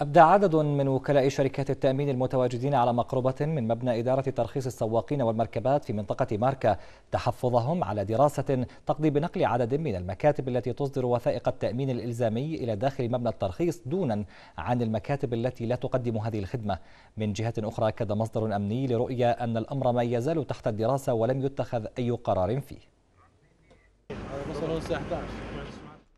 أبدى عدد من وكلاء شركات التأمين المتواجدين على مقربة من مبنى إدارة ترخيص السواقين والمركبات في منطقة ماركا تحفظهم على دراسة تقضي بنقل عدد من المكاتب التي تصدر وثائق التأمين الإلزامي إلى داخل مبنى الترخيص دونا عن المكاتب التي لا تقدم هذه الخدمة من جهة أخرى كد مصدر أمني لرؤية أن الأمر ما يزال تحت الدراسة ولم يتخذ أي قرار فيه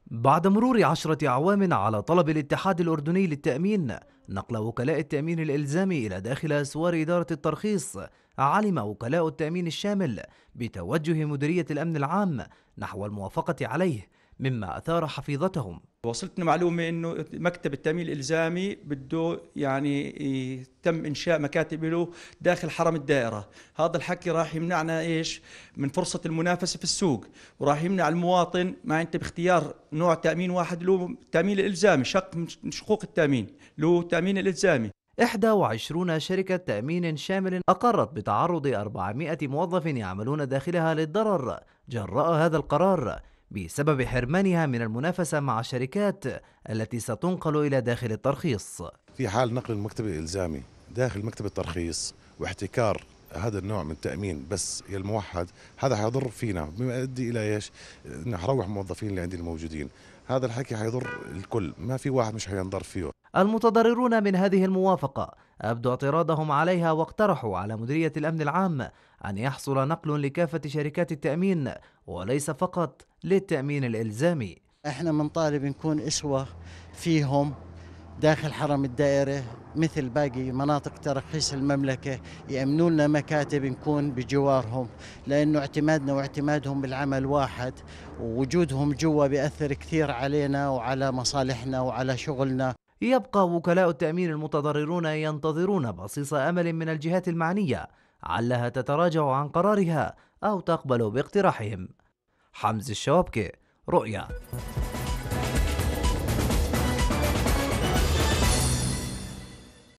بعد مرور عشرة أعوام على طلب الاتحاد الأردني للتأمين نقل وكلاء التأمين الإلزامي إلى داخل أسوار إدارة الترخيص علم وكلاء التأمين الشامل بتوجه مديرية الأمن العام نحو الموافقة عليه مما أثار حفيظتهم وصلتنا معلومة أنه مكتب التأمين الإلزامي بده يعني تم إنشاء مكاتب له داخل حرم الدائرة هذا الحكي راح يمنعنا إيش من فرصة المنافسة في السوق وراح يمنع المواطن ما أنت باختيار نوع تأمين واحد له تأمين الإلزامي شق من شقوق التأمين له تأمين الإلزامي 21 شركة تأمين شامل أقرت بتعرض 400 موظف يعملون داخلها للضرر جراء هذا القرار بسبب حرمانها من المنافسة مع الشركات التي ستنقل إلى داخل الترخيص في حال نقل المكتب الإلزامي داخل مكتب الترخيص واحتكار هذا النوع من التامين بس الموحد هذا حيضر فينا بما يؤدي الى ايش؟ انه موظفين الموظفين اللي عندي الموجودين هذا الحكي حيضر الكل ما في واحد مش حينضر فيه المتضررون من هذه الموافقة أبدوا اعتراضهم عليها واقترحوا على مديرية الأمن العام أن يحصل نقل لكافة شركات التأمين وليس فقط للتأمين الإلزامي احنا بنطالب نكون اسوه فيهم داخل حرم الدائره مثل باقي مناطق ترخيص المملكه يامنوا لنا مكاتب نكون بجوارهم لانه اعتمادنا واعتمادهم بالعمل واحد ووجودهم جوا بياثر كثير علينا وعلى مصالحنا وعلى شغلنا يبقى وكلاء التأمين المتضررون ينتظرون بصيص أمل من الجهات المعنية علها تتراجع عن قرارها أو تقبل باقتراحهم حمز الشوابكي رؤيا